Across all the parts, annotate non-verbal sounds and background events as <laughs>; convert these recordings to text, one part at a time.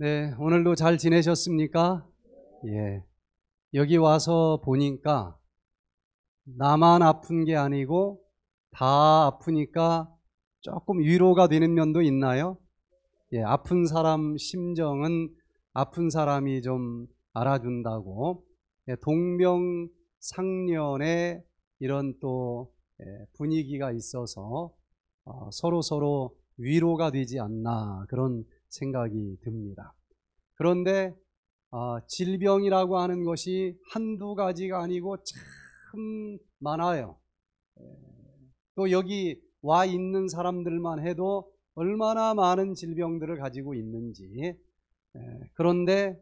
네, 오늘도 잘 지내셨습니까? 예. 여기 와서 보니까 나만 아픈 게 아니고 다 아프니까 조금 위로가 되는 면도 있나요? 예, 아픈 사람 심정은 아픈 사람이 좀 알아준다고 예, 동명상련의 이런 또 예, 분위기가 있어서 어, 서로 서로 위로가 되지 않나 그런 생각이 듭니다. 그런데 아, 질병이라고 하는 것이 한두 가지가 아니고 참 많아요. 예. 또 여기 와 있는 사람들만 해도 얼마나 많은 질병들을 가지고 있는지. 예. 그런데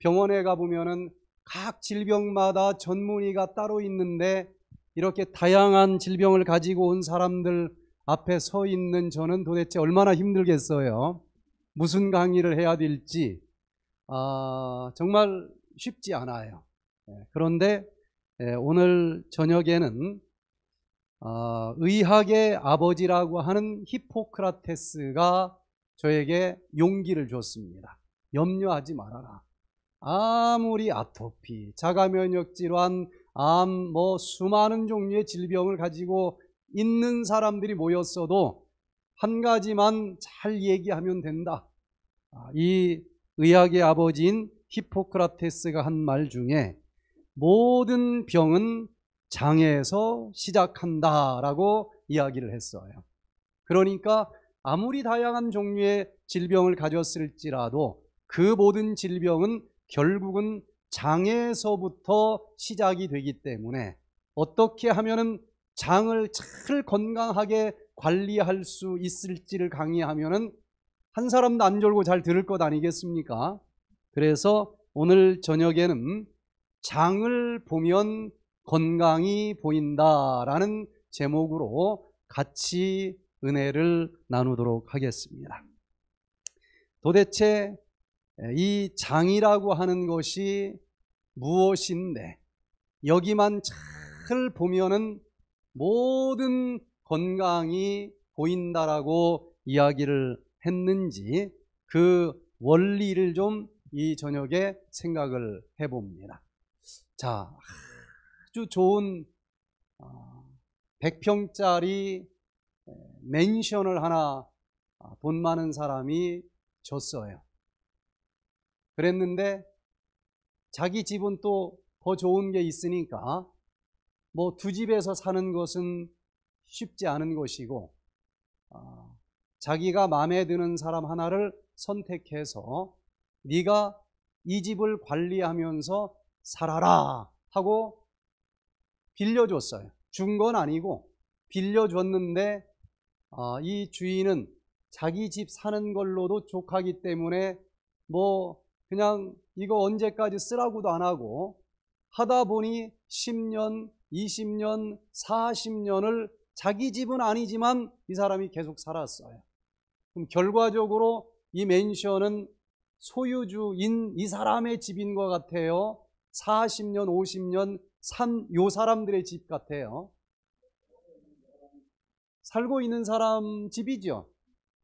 병원에 가보면은 각 질병마다 전문의가 따로 있는데 이렇게 다양한 질병을 가지고 온 사람들 앞에 서 있는 저는 도대체 얼마나 힘들겠어요. 무슨 강의를 해야 될지 아, 정말 쉽지 않아요. 예, 그런데 예, 오늘 저녁에는 아, 의학의 아버지라고 하는 히포크라테스가 저에게 용기를 줬습니다. 염려하지 말아라. 아무리 아토피, 자가면역 질환, 암, 뭐 수많은 종류의 질병을 가지고 있는 사람들이 모였어도 한 가지만 잘 얘기하면 된다. 아, 이 의학의 아버지인 히포크라테스가 한 말 중에 모든 병은 장에서 시작한다라고 이야기를 했어요. 그러니까 아무리 다양한 종류의 질병을 가졌을지라도 그 모든 질병은 결국은 장에서부터 시작이 되기 때문에 어떻게 하면 장을 잘 건강하게 관리할 수 있을지를 강의하면은 한 사람도 안 졸고 잘 들을 것 아니겠습니까? 그래서 오늘 저녁에는 장을 보면 건강이 보인다라는 제목으로 같이 은혜를 나누도록 하겠습니다. 도대체 이 장이라고 하는 것이 무엇인데 여기만 잘 보면은 모든 건강이 보인다라고 이야기를 했는지 그 원리를 좀 이 저녁에 생각을 해봅니다. 자, 아주 좋은 100평짜리 어, 맨션을 하나 아, 돈 많은 사람이 줬어요. 그랬는데 자기 집은 또 더 좋은 게 있으니까 뭐 두 집에서 사는 것은 쉽지 않은 것이고 아, 자기가 마음에 드는 사람 하나를 선택해서 네가 이 집을 관리하면서 살아라 하고 빌려줬어요. 준 건 아니고 빌려줬는데 아, 이 주인은 자기 집 사는 걸로도 족하기 때문에 뭐 그냥 이거 언제까지 쓰라고도 안 하고 하다 보니 10년, 20년, 40년을 자기 집은 아니지만 이 사람이 계속 살았어요. 그럼 결과적으로 이 맨션은 소유주인 이 사람의 집인 것 같아요. 40년, 50년 산요 사람들의 집 같아요. 살고 있는 사람 집이죠.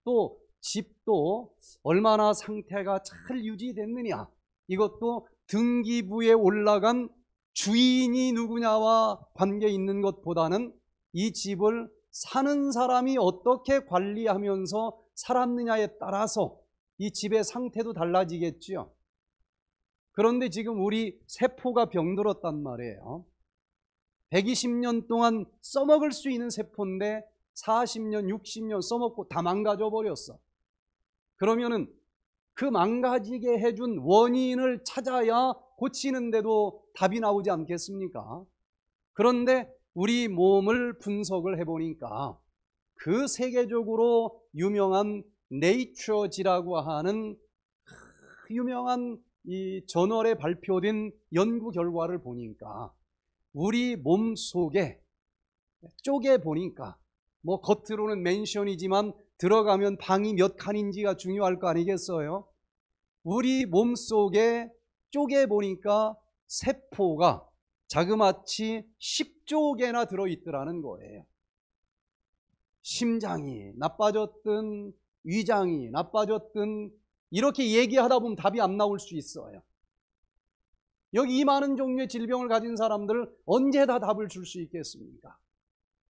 또 집도 얼마나 상태가 잘 유지됐느냐. 이것도 등기부에 올라간 주인이 누구냐와 관계 있는 것보다는 이 집을 사는 사람이 어떻게 관리하면서 살았느냐에 따라서 이 집의 상태도 달라지겠지요. 그런데 지금 우리 세포가 병들었단 말이에요. 120년 동안 써먹을 수 있는 세포인데 40년, 60년 써먹고 다 망가져 버렸어. 그러면은 그 망가지게 해준 원인을 찾아야 고치는데도 답이 나오지 않겠습니까? 그런데 우리 몸을 분석을 해보니까 그 세계적으로 유명한 네이처지라고 하는 유명한 이 저널에 발표된 연구 결과를 보니까 우리 몸 속에 쪼개 보니까 뭐 겉으로는 맨션이지만 들어가면 방이 몇 칸인지가 중요할 거 아니겠어요? 우리 몸 속에 쪼개 보니까 세포가 자그마치 10조 개나 들어있더라는 거예요. 심장이 나빠졌든 위장이 나빠졌든 이렇게 얘기하다 보면 답이 안 나올 수 있어요. 여기 이 많은 종류의 질병을 가진 사람들 언제 다 답을 줄 수 있겠습니까?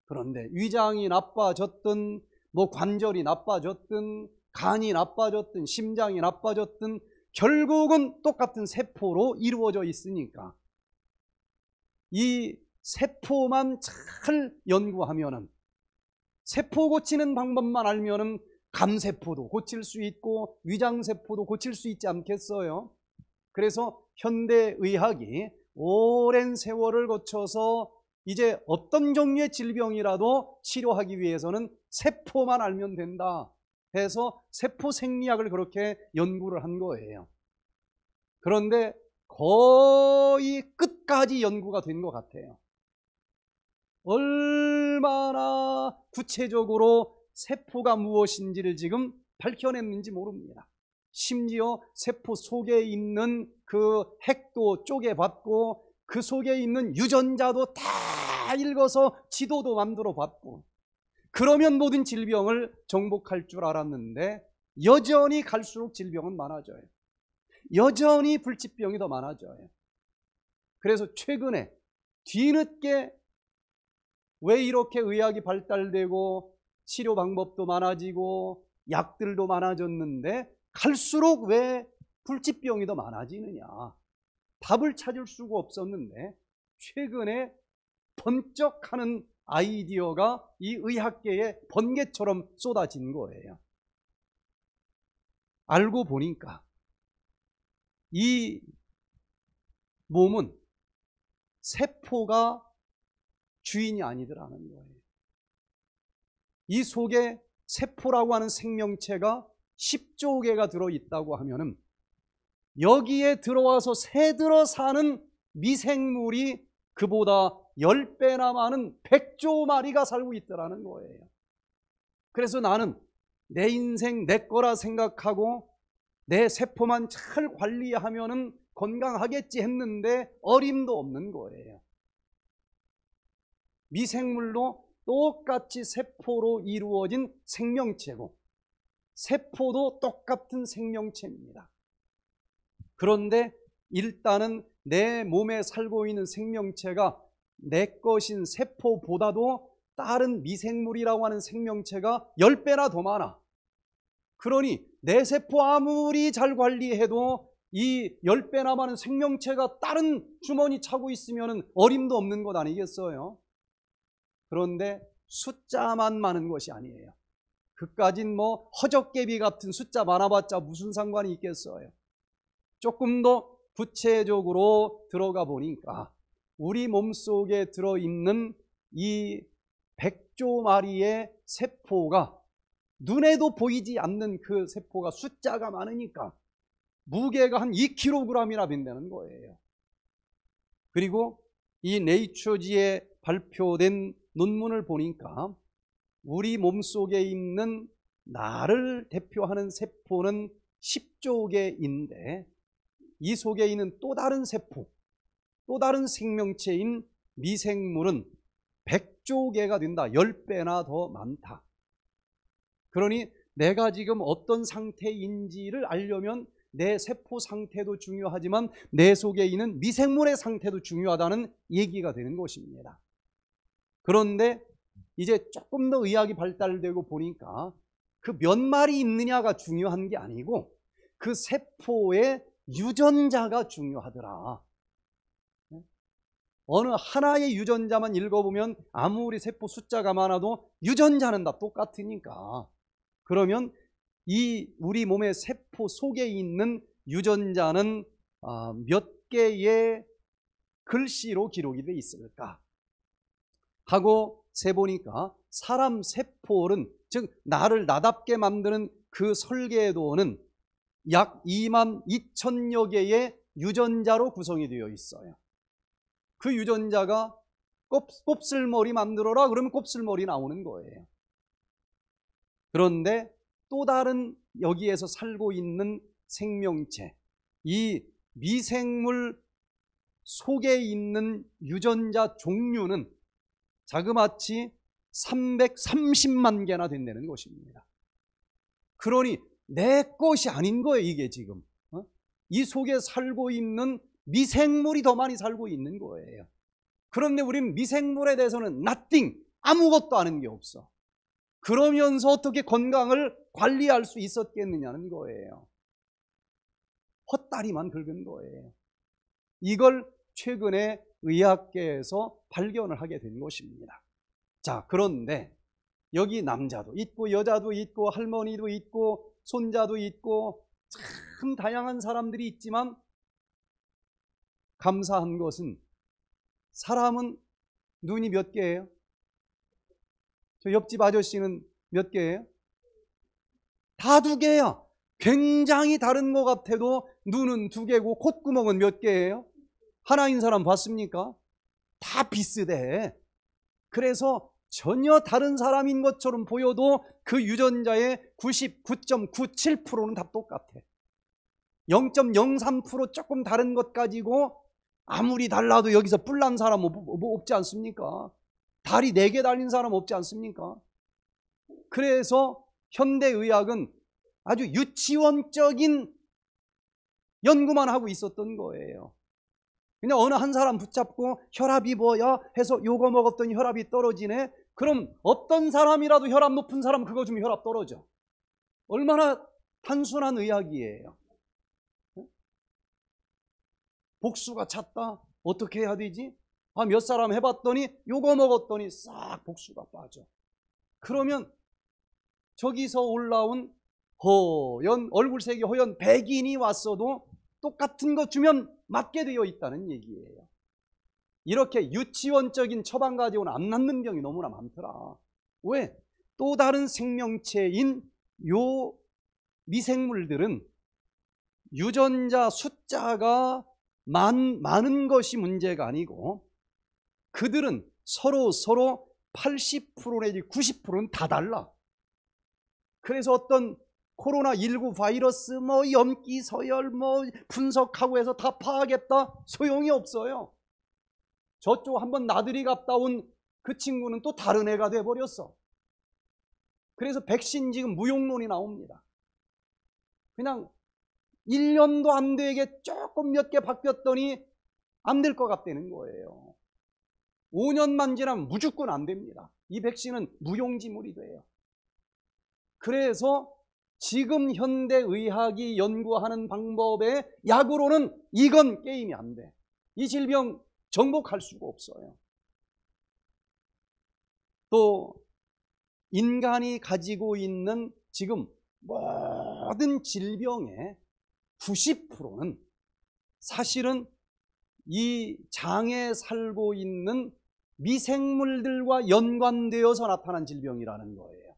그런데 위장이 나빠졌든 뭐 관절이 나빠졌든 간이 나빠졌든 심장이 나빠졌든 결국은 똑같은 세포로 이루어져 있으니까 이 세포만 잘 연구하면은 세포 고치는 방법만 알면은 감세포도 고칠 수 있고 위장세포도 고칠 수 있지 않겠어요? 그래서 현대의학이 오랜 세월을 거쳐서 이제 어떤 종류의 질병이라도 치료하기 위해서는 세포만 알면 된다 해서 세포 생리학을 그렇게 연구를 한 거예요. 그런데 거의 끝까지 연구가 된 것 같아요. 얼마나 구체적으로 세포가 무엇인지를 지금 밝혀냈는지 모릅니다. 심지어 세포 속에 있는 그 핵도 쪼개봤고 그 속에 있는 유전자도 다 읽어서 지도도 만들어 봤고 그러면 모든 질병을 정복할 줄 알았는데 여전히 갈수록 질병은 많아져요. 여전히 불치병이 더 많아져요. 예. 그래서 최근에 뒤늦게 왜 이렇게 의학이 발달되고 치료 방법도 많아지고 약들도 많아졌는데 갈수록 왜 불치병이 더 많아지느냐. 답을 찾을 수가 없었는데 최근에 번쩍하는 아이디어가 이 의학계에 번개처럼 쏟아진 거예요. 알고 보니까 이 몸은 세포가 주인이 아니더라는 거예요. 이 속에 세포라고 하는 생명체가 10조 개가 들어있다고 하면 여기에 들어와서 새들어 사는 미생물이 그보다 10배나 많은 100조 마리가 살고 있더라는 거예요. 그래서 나는 내 인생 내 거라 생각하고 내 세포만 잘관리하면 건강하겠지 했는데 어림도 없는 거예요. 미생물로 똑같이 세포로 이루어진 생명체고 세포도 똑같은 생명체입니다. 그런데 일단은 내 몸에 살고 있는 생명체가 내 것인 세포보다도 다른 미생물이라고 하는 생명체가 10배나 더 많아. 그러니 내 세포 아무리 잘 관리해도 이 10배나 많은 생명체가 다른 주머니 차고 있으면 어림도 없는 것 아니겠어요? 그런데 숫자만 많은 것이 아니에요. 그까진 뭐 허적개비 같은 숫자 많아봤자 무슨 상관이 있겠어요. 조금 더 구체적으로 들어가 보니까 우리 몸속에 들어있는 이 백조 마리의 세포가 눈에도 보이지 않는 그 세포가 숫자가 많으니까 무게가 한 2kg이나 된다는 거예요. 그리고 이 네이처지에 발표된 논문을 보니까 우리 몸속에 있는 나를 대표하는 세포는 10조 개인데 이 속에 있는 또 다른 세포, 또 다른 생명체인 미생물은 100조 개가 된다. 10배나 더 많다. 그러니 내가 지금 어떤 상태인지를 알려면 내 세포 상태도 중요하지만 내 속에 있는 미생물의 상태도 중요하다는 얘기가 되는 것입니다. 그런데 이제 조금 더 의학이 발달되고 보니까 그 몇 마리 있느냐가 중요한 게 아니고 그 세포의 유전자가 중요하더라. 어느 하나의 유전자만 읽어보면 아무리 세포 숫자가 많아도 유전자는 다 똑같으니까 그러면 이 우리 몸의 세포 속에 있는 유전자는 아, 몇 개의 글씨로 기록이 되어 있을까 하고 세보니까 사람 세포는 즉 나를 나답게 만드는 그 설계도는 약 2만 2천여 개의 유전자로 구성이 되어 있어요 그 유전자가 곱슬머리 만들어라 그러면 곱슬머리 나오는 거예요 그런데 또 다른 여기에서 살고 있는 생명체, 이 미생물 속에 있는 유전자 종류는 자그마치 330만 개나 된다는 것입니다. 그러니 내 것이 아닌 거예요, 이게 지금. 어? 이 속에 살고 있는 미생물이 더 많이 살고 있는 거예요. 그런데 우리는 미생물에 대해서는 n o 아무것도 아는 게 없어. 그러면서 어떻게 건강을 관리할 수 있었겠느냐는 거예요. 헛다리만 긁은 거예요. 이걸 최근에 의학계에서 발견을 하게 된 것입니다. 자, 그런데 여기 남자도 있고 여자도 있고 할머니도 있고 손자도 있고 참 다양한 사람들이 있지만 감사한 것은 사람은 눈이 몇 개예요? 저 옆집 아저씨는 몇 개예요? 다 두 개예요. 굉장히 다른 것 같아도 눈은 두 개고 콧구멍은 몇 개예요? 하나인 사람 봤습니까? 다 비슷해. 그래서 전혀 다른 사람인 것처럼 보여도 그 유전자의 99.97%는 다 똑같아. 0.03% 조금 다른 것 가지고 아무리 달라도 여기서 뿔난 사람 뭐, 뭐, 뭐 없지 않습니까? 다리 네 개 달린 사람 없지 않습니까? 그래서 현대의학은 아주 유치원적인 연구만 하고 있었던 거예요. 그냥 어느 한 사람 붙잡고 혈압이 뭐야 해서 요거 먹었더니 혈압이 떨어지네. 그럼 어떤 사람이라도 혈압 높은 사람 그거 주면 혈압 떨어져. 얼마나 단순한 의학이에요. 복수가 찼다. 어떻게 해야 되지? 한몇 아, 사람 해봤더니 요거 먹었더니 싹 복수가 빠져. 그러면 저기서 올라온 허연 얼굴색이 허연 백인이 왔어도 똑같은 것 주면 맞게 되어 있다는 얘기예요. 이렇게 유치원적인 처방 가지고는 안 낫는 병이 너무나 많더라. 왜? 또 다른 생명체인 요 미생물들은 유전자 숫자가 많, 많은 것이 문제가 아니고 그들은 서로 서로 80% 내지 90%는 다 달라. 그래서 어떤 코로나19 바이러스 뭐 염기 서열 뭐 분석하고 해서 다파악했다 소용이 없어요. 저쪽 한 번 나들이 갔다 온 그 친구는 또 다른 애가 돼 버렸어. 그래서 백신 지금 무용론이 나옵니다. 그냥 1년도 안 되게 조금 몇 개 바뀌었더니 안 될 것 같다는 거예요. 5년만 지나면 무조건 안 됩니다. 이 백신은 무용지물이 돼요. 그래서 지금 현대의학이 연구하는 방법의 약으로는 이건 게임이 안 돼. 이 질병 정복할 수가 없어요. 또 인간이 가지고 있는 지금 모든 질병의 90%는 사실은 이 장에 살고 있는 미생물들과 연관되어서 나타난 질병이라는 거예요.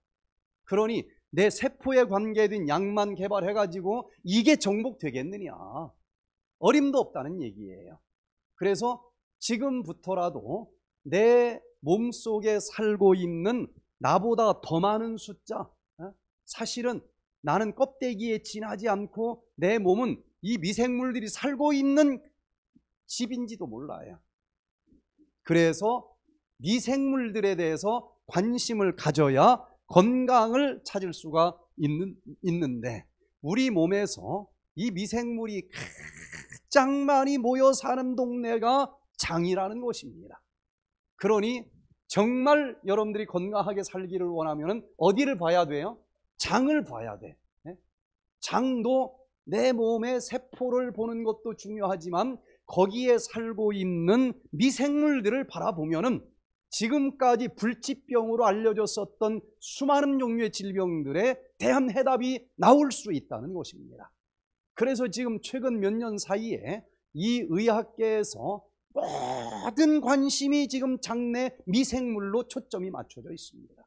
그러니 내 세포에 관계된 약만 개발해가지고 이게 정복되겠느냐. 어림도 없다는 얘기예요. 그래서 지금부터라도 내 몸속에 살고 있는 나보다 더 많은 숫자 어? 사실은 나는 껍데기에 지나지 않고 내 몸은 이 미생물들이 살고 있는 집인지도 몰라요 그래서 미생물들에 네 대해서 관심을 가져야 건강을 찾을 수가 있는, 있는데 우리 몸에서 이 미생물이 가장 많이 모여 사는 동네가 장이라는 것입니다. 그러니 정말 여러분들이 건강하게 살기를 원하면 어디를 봐야 돼요? 장을 봐야 돼. 네? 장도 내 몸의 세포를 보는 것도 중요하지만 거기에 살고 있는 미생물들을 바라보면 지금까지 불치병으로 알려졌었던 수많은 종류의 질병들에 대한 해답이 나올 수 있다는 것입니다. 그래서 지금 최근 몇 년 사이에 이 의학계에서 모든 관심이 지금 장내 미생물로 초점이 맞춰져 있습니다.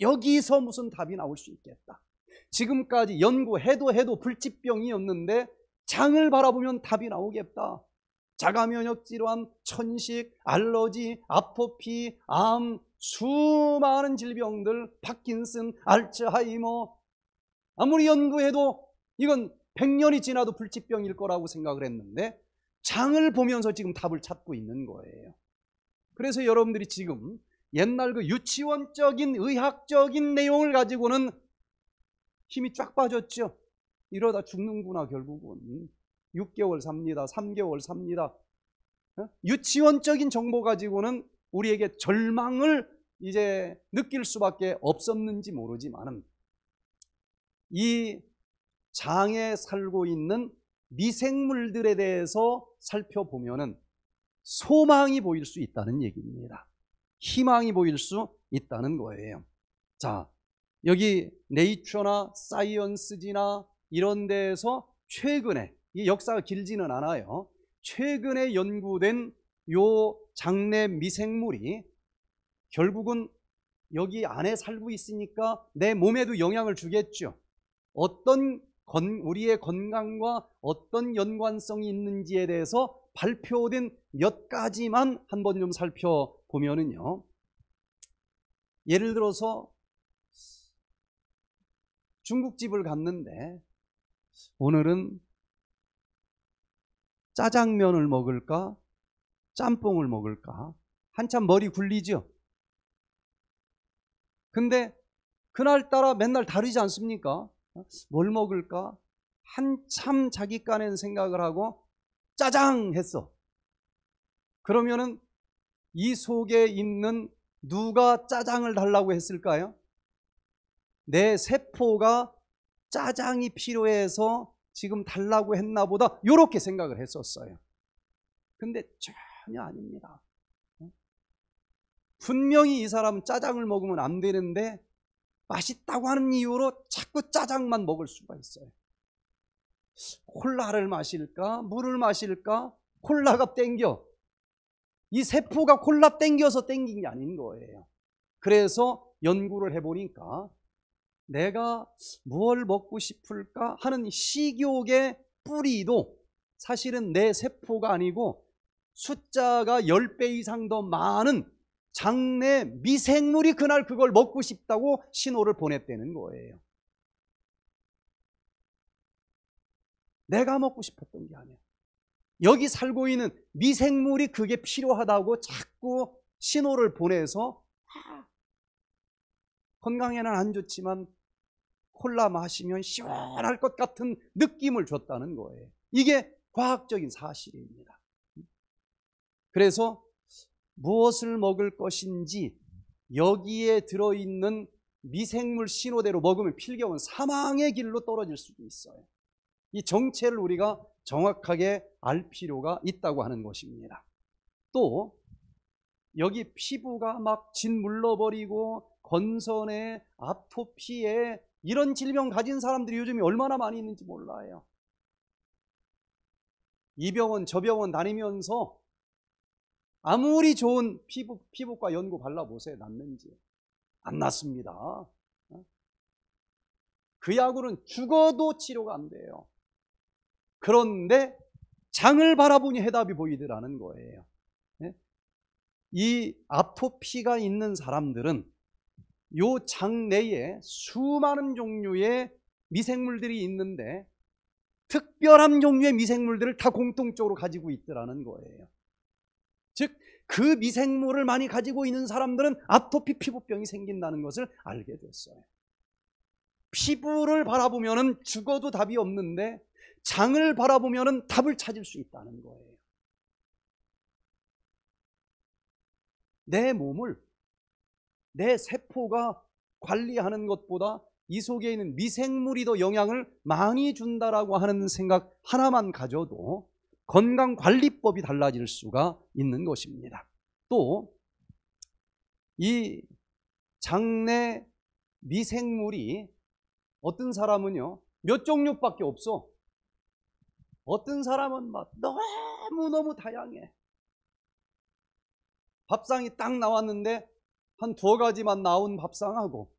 여기서 무슨 답이 나올 수 있겠다. 지금까지 연구해도 해도 불치병이 없는데 장을 바라보면 답이 나오겠다. 자가면역 질환, 천식, 알러지, 아토피, 암, 수많은 질병들, 파킨슨, 알츠하이머 아무리 연구해도 이건 100년이 지나도 불치병일 거라고 생각을 했는데 장을 보면서 지금 답을 찾고 있는 거예요. 그래서 여러분들이 지금 옛날 그 유치원적인 의학적인 내용을 가지고는 힘이 쫙 빠졌죠. 이러다 죽는구나 결국은. 6개월 삽니다. 3개월 삽니다. 어? 유치원적인 정보 가지고는 우리에게 절망을 이제 느낄 수밖에 없었는지 모르지만은 이 장에 살고 있는 미생물들에 대해서 살펴보면은 소망이 보일 수 있다는 얘기입니다. 희망이 보일 수 있다는 거예요. 자, 여기 네이처나 사이언스지나 이런 데에서 최근에 이 역사가 길지는 않아요. 최근에 연구된 요 장내 미생물이 결국은 여기 안에 살고 있으니까 내 몸에도 영향을 주겠죠. 어떤 건, 우리의 건강과 어떤 연관성이 있는지에 대해서 발표된 몇 가지만 한번 좀 살펴보면은요. 예를 들어서 중국집을 갔는데 오늘은 짜장면을 먹을까? 짬뽕을 먹을까? 한참 머리 굴리죠? 근데 그날따라 맨날 다르지 않습니까? 뭘 먹을까? 한참 자기 까낸 생각을 하고 짜장! 했어. 그러면은 이 속에 있는 누가 짜장을 달라고 했을까요? 내 세포가 짜장이 필요해서 지금 달라고 했나 보다 이렇게 생각을 했었어요. 근데 전혀 아닙니다. 어? 분명히 이 사람은 짜장을 먹으면 안 되는데 맛있다고 하는 이유로 자꾸 짜장만 먹을 수가 있어요. 콜라를 마실까? 물을 마실까? 콜라가 땡겨. 이 세포가 콜라 땡겨서 땡긴 게 아닌 거예요. 그래서 연구를 해보니까 내가 무엇 먹고 싶을까 하는 식욕의 뿌리도 사실은 내 세포가 아니고 숫자가 10배 이상 더 많은 장내 미생물이 그날 그걸 먹고 싶다고 신호를 보냈다는 거예요. 내가 먹고 싶었던 게 아니야. 여기 살고 있는 미생물이 그게 필요하다고 자꾸 신호를 보내서 건강에는 안 좋지만 콜라 마시면 시원할 것 같은 느낌을 줬다는 거예요. 이게 과학적인 사실입니다. 그래서 무엇을 먹을 것인지 여기에 들어있는 미생물 신호대로 먹으면 필경은 사망의 길로 떨어질 수도 있어요. 이 정체를 우리가 정확하게 알 필요가 있다고 하는 것입니다. 또 여기 피부가 막 짓물러버리고 건선에 아토피에 이런 질병 가진 사람들이 요즘에 얼마나 많이 있는지 몰라요. 이 병원 저 병원 다니면서 아무리 좋은 피부, 피부과 연고 발라보세요. 낫는지. 안 낫습니다. 어? 그 약으로는 죽어도 치료가 안 돼요. 그런데 장을 바라보니 해답이 보이더라는 거예요. 예? 이 아토피가 있는 사람들은 요장 내에 수많은 종류의 미생물들이 있는데 특별한 종류의 미생물들을 다 공통적으로 가지고 있더라는 거예요. 즉, 그 미생물을 많이 가지고 있는 사람들은 아토피 피부병이 생긴다는 것을 알게 됐어요. 피부를 바라보면 죽어도 답이 없는데 장을 바라보면 답을 찾을 수 있다는 거예요. 내 몸을 내 세포가 관리하는 것보다 이 속에 있는 미생물이 더 영향을 많이 준다라고 하는 생각 하나만 가져도 건강관리법이 달라질 수가 있는 것입니다. 또 이 장내 미생물이 어떤 사람은요 몇 종류밖에 없어. 어떤 사람은 막 너무너무 다양해. 밥상이 딱 나왔는데 한 두어 가지만 나온 밥상하고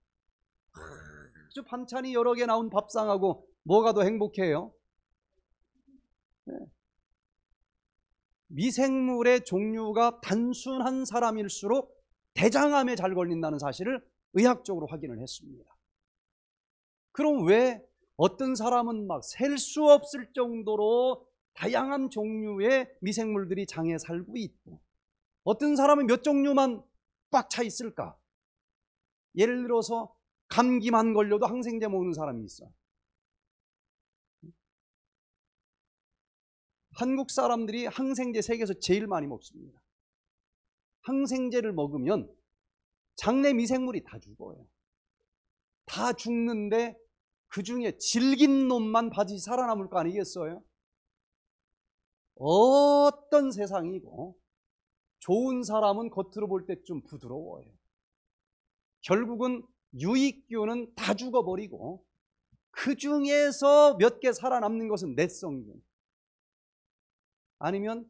아주 반찬이 여러 개 나온 밥상하고 뭐가 더 행복해요? 네. 미생물의 종류가 단순한 사람일수록 대장암에 잘 걸린다는 사실을 의학적으로 확인을 했습니다. 그럼 왜 어떤 사람은 막 셀 수 없을 정도로 다양한 종류의 미생물들이 장에 살고 있고 어떤 사람은 몇 종류만 꽉차 있을까? 예를 들어서 감기만 걸려도 항생제 먹는 사람이 있어. 한국 사람들이 항생제 세계에서 제일 많이 먹습니다. 항생제를 먹으면 장내 미생물이 다 죽어요. 다 죽는데 그 중에 질긴 놈만 바지 살아남을 거 아니겠어요? 어떤 세상이고 좋은 사람은 겉으로 볼 때 좀 부드러워요. 결국은 유익균은 다 죽어버리고 그 중에서 몇 개 살아남는 것은 내성균 아니면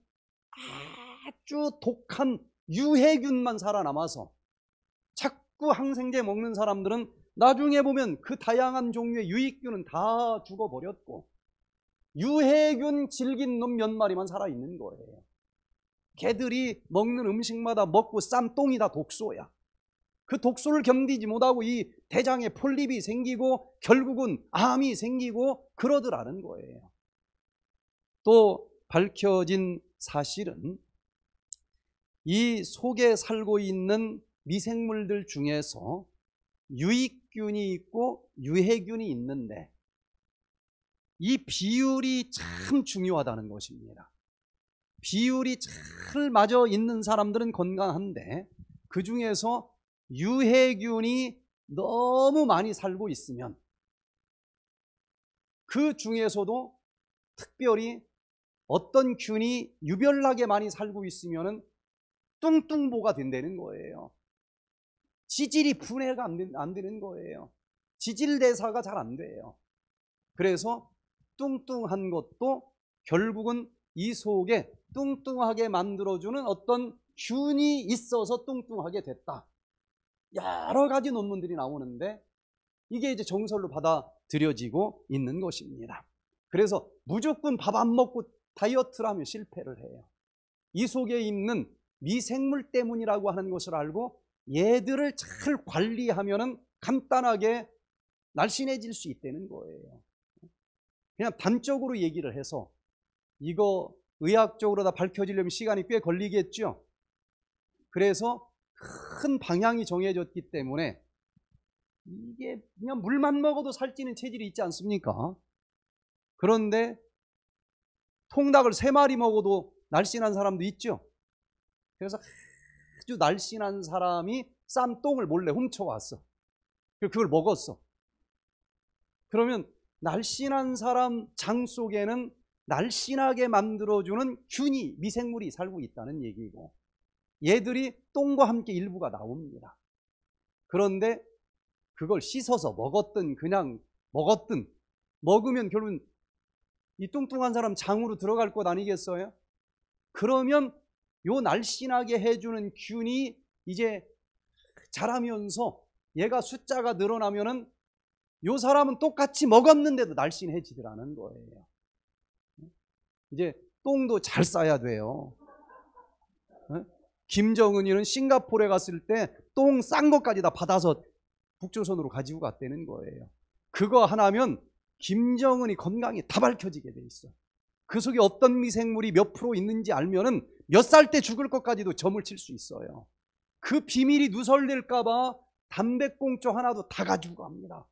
아주 독한 유해균만 살아남아서 자꾸 항생제 먹는 사람들은 나중에 보면 그 다양한 종류의 유익균은 다 죽어버렸고 유해균 질긴 놈 몇 마리만 살아있는 거예요 개들이 먹는 음식마다 먹고 쌈똥이 다 독소야. 그 독소를 견디지 못하고 이 대장에 폴립이 생기고 결국은 암이 생기고 그러더라는 거예요. 또 밝혀진 사실은 이 속에 살고 있는 미생물들 중에서 유익균이 있고 유해균이 있는데 이 비율이 참 중요하다는 것입니다. 비율이 잘 맞아 있는 사람들은 건강한데 그 중에서 유해균이 너무 많이 살고 있으면 그 중에서도 특별히 어떤 균이 유별나게 많이 살고 있으면 뚱뚱보가 된다는 거예요. 지질이 분해가 안, 되, 안 되는 거예요. 지질대사가 잘 안 돼요. 그래서 뚱뚱한 것도 결국은 이 속에 뚱뚱하게 만들어주는 어떤 균이 있어서 뚱뚱하게 됐다. 여러 가지 논문들이 나오는데 이게 이제 정설로 받아들여지고 있는 것입니다. 그래서 무조건 밥 안 먹고 다이어트를 하면 실패를 해요. 이 속에 있는 미생물 때문이라고 하는 것을 알고 얘들을 잘 관리하면 간단하게 날씬해질 수 있다는 거예요. 그냥 단적으로 얘기를 해서 이거 의학적으로 다 밝혀지려면 시간이 꽤 걸리겠죠. 그래서 큰 방향이 정해졌기 때문에 이게 그냥 물만 먹어도 살찌는 체질이 있지 않습니까? 그런데 통닭을 세 마리 먹어도 날씬한 사람도 있죠. 그래서 아주 날씬한 사람이 쌈똥을 몰래 훔쳐왔어. 그, 그걸 먹었어. 그러면 날씬한 사람 장 속에는 날씬하게 만들어주는 균이 미생물이 살고 있다는 얘기고 얘들이 똥과 함께 일부가 나옵니다. 그런데 그걸 씻어서 먹었든 그냥 먹었든 먹으면 결국은 이 뚱뚱한 사람 장으로 들어갈 것 아니겠어요? 그러면 요 날씬하게 해주는 균이 이제 자라면서 얘가 숫자가 늘어나면은 요 사람은 똑같이 먹었는데도 날씬해지더라는 거예요. 이제 똥도 잘 싸야 돼요. 김정은이는 싱가포르에 갔을 때 똥 싼 것까지 다 받아서 북조선으로 가지고 갔다는 거예요. 그거 하나면 김정은이 건강이 다 밝혀지게 돼 있어. 그 속에 어떤 미생물이 몇 프로 있는지 알면은 몇 살 때 죽을 것까지도 점을 칠 수 있어요. 그 비밀이 누설될까봐 담배꽁초 하나도 다 가지고 갑니다.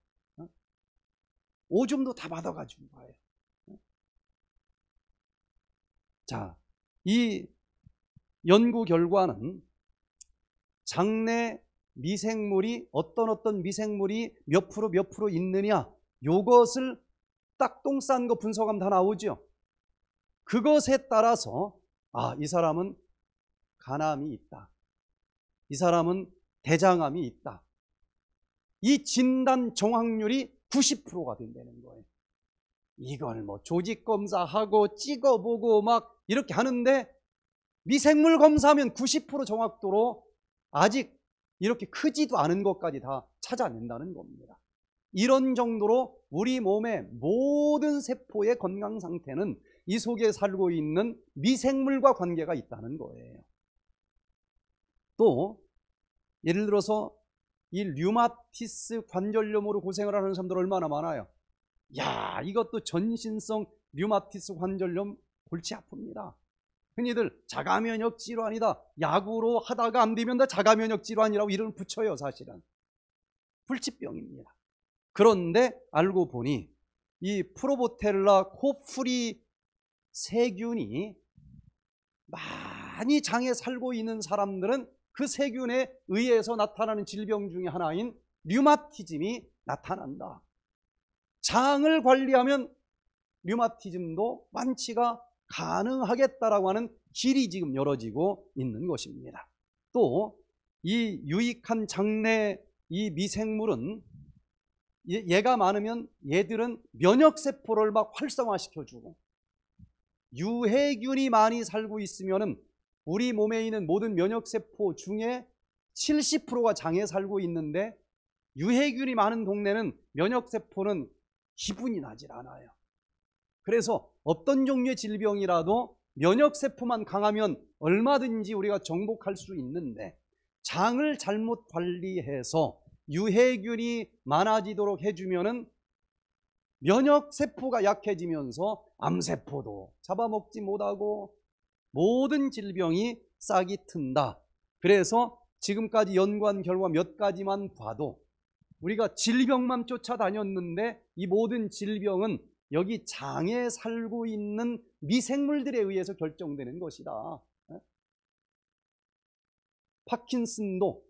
오줌도 다 받아가지고 가요. 자, 이 연구 결과는 장내 미생물이 어떤 어떤 미생물이 몇 프로 몇 프로 있느냐 요것을 딱 똥 싼 거 분석하면 다 나오죠. 그것에 따라서 아, 이 사람은 간암이 있다. 이 사람은 대장암이 있다. 이 진단 정확률이 90%가 된다는 거예요. 이걸 뭐 조직 검사하고 찍어보고 막 이렇게 하는데 미생물 검사하면 90% 정확도로 아직 이렇게 크지도 않은 것까지 다 찾아낸다는 겁니다. 이런 정도로 우리 몸의 모든 세포의 건강 상태는 이 속에 살고 있는 미생물과 관계가 있다는 거예요. 또 예를 들어서 이 류마티스 관절염으로 고생을 하는 사람들 얼마나 많아요. 야, 이것도 전신성 류마티스 관절염 골치 아픕니다. 흔히들 자가 면역 질환이다. 약으로 하다가 안 되면 다 자가 면역 질환이라고 이름을 붙여요, 사실은. 불치병입니다. 그런데 알고 보니 이 프로보텔라 코프리 세균이 많이 장에 살고 있는 사람들은 그 세균에 의해서 나타나는 질병 중의 하나인 류마티즘이 나타난다. 장을 관리하면 류마티즘도 완치가 가능하겠다라고 하는 길이 지금 열어지고 있는 것입니다. 또 이 유익한 장내 이 미생물은 얘가 많으면 얘들은 면역세포를 막 활성화시켜주고 유해균이 많이 살고 있으면 우리 몸에 있는 모든 면역세포 중에 70%가 장에 살고 있는데 유해균이 많은 동네는 면역세포는 기분이 나질 않아요. 그래서 어떤 종류의 질병이라도 면역세포만 강하면 얼마든지 우리가 정복할 수 있는데 장을 잘못 관리해서 유해균이 많아지도록 해주면은 면역세포가 약해지면서 암세포도 잡아먹지 못하고 모든 질병이 싹이 튼다. 그래서 지금까지 연구한 결과 몇 가지만 봐도 우리가 질병만 쫓아다녔는데 이 모든 질병은 여기 장에 살고 있는 미생물들에 의해서 결정되는 것이다. 예? 파킨슨도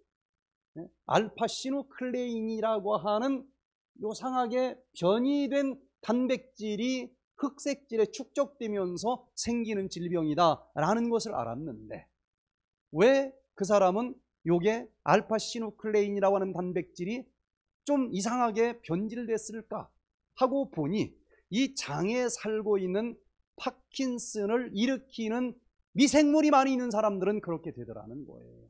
예? 알파 시노클레인이라고 하는 요상하게 변이된 단백질이 흑색질에 축적되면서 생기는 질병이다라는 것을 알았는데 왜 그 사람은 요게 알파 시노클레인이라고 하는 단백질이 좀 이상하게 변질됐을까 하고 보니 이 장에 살고 있는 파킨슨을 일으키는 미생물이 많이 있는 사람들은 그렇게 되더라는 거예요.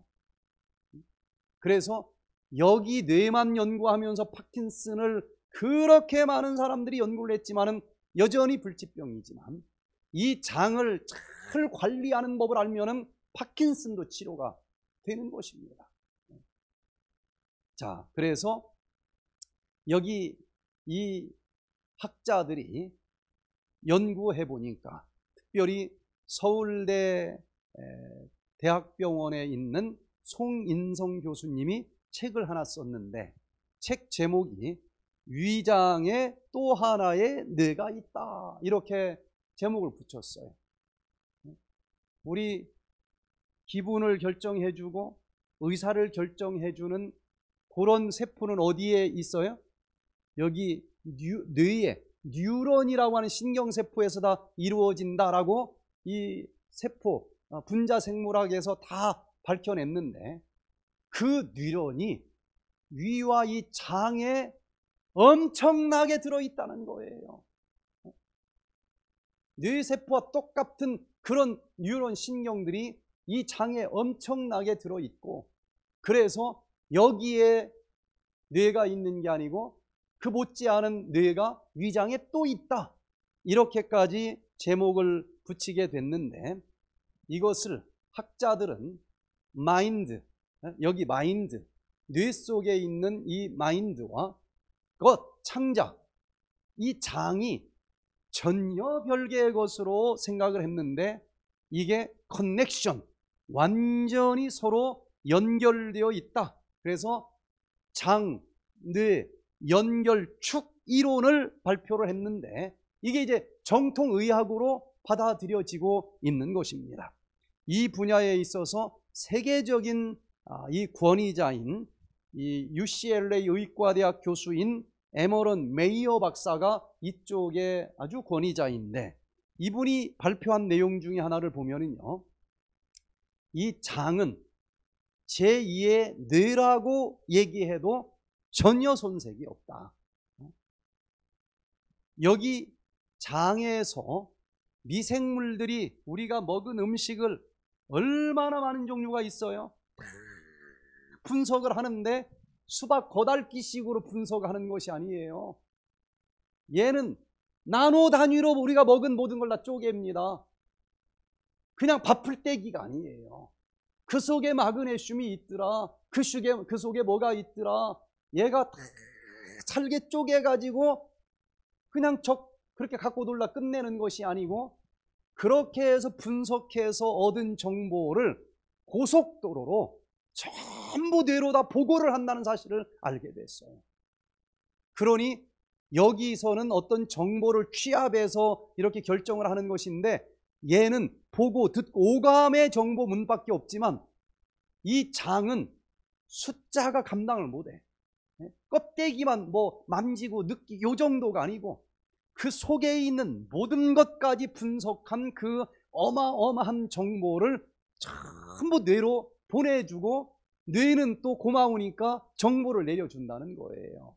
그래서 여기 뇌만 연구하면서 파킨슨을 그렇게 많은 사람들이 연구를 했지만은 여전히 불치병이지만 이 장을 잘 관리하는 법을 알면은 파킨슨도 치료가 되는 것입니다. 자, 그래서 여기 이 학자들이 연구해 보니까 특별히 서울대 대학병원에 있는 송인성 교수님이 책을 하나 썼는데 책 제목이 위장에 또 하나의 뇌가 있다 이렇게 제목을 붙였어요 우리 기분을 결정해주고 의사를 결정해주는 그런 세포는 어디에 있어요? 여기 뉴, 뇌에 뉴런이라고 하는 신경세포에서 다 이루어진다라고 이 세포 어, 분자 생물학에서 다 밝혀냈는데 그 뉴런이 위와 이 장에 엄청나게 들어있다는 거예요. 어? 뇌세포와 똑같은 그런 뉴런 신경들이 이 장에 엄청나게 들어있고 그래서 여기에 뇌가 있는 게 아니고 그 못지않은 뇌가 위장에 또 있다. 이렇게까지 제목을 붙이게 됐는데 이것을 학자들은 마인드, 여기 마인드, 뇌 속에 있는 이 마인드와 것, 창자이 장이 전혀 별개의 것으로 생각을 했는데 이게 커넥션, 완전히 서로 연결되어 있다. 그래서 장, 뇌, 연결축 이론을 발표를 했는데 이게 이제 정통의학으로 받아들여지고 있는 것입니다. 이 분야에 있어서 세계적인 아, 이 권위자인 이 UCLA 의과대학 교수인 에머런 메이어 박사가 이쪽에 아주 권위자인데 이분이 발표한 내용 중에 하나를 보면은요. 이 장은 제2의 뇌라고 얘기해도 전혀 손색이 없다. 어? 여기 장에서 미생물들이 우리가 먹은 음식을 얼마나 많은 종류가 있어요? 분석을 하는데 수박 거달기식으로 분석하는 것이 아니에요. 얘는 나노 단위로 우리가 먹은 모든 걸 다 쪼갭니다. 그냥 밥풀 떼기가 아니에요. 그 속에 마그네슘이 있더라. 그 속에, 그 속에 뭐가 있더라. 얘가 다 잘게 쪼개가지고 그냥 적 그렇게 갖고 놀라 끝내는 것이 아니고 그렇게 해서 분석해서 얻은 정보를 고속도로로 전부 뒤로다 보고를 한다는 사실을 알게 됐어요. 그러니 여기서는 어떤 정보를 취합해서 이렇게 결정을 하는 것인데 얘는 보고 듣고 오감의 정보 문밖에 없지만 이 장은 숫자가 감당을 못해. 껍데기만 뭐 만지고 느끼 요 정도가 아니고 그 속에 있는 모든 것까지 분석한 그 어마어마한 정보를 전부 뇌로 보내주고 뇌는 또 고마우니까 정보를 내려준다는 거예요.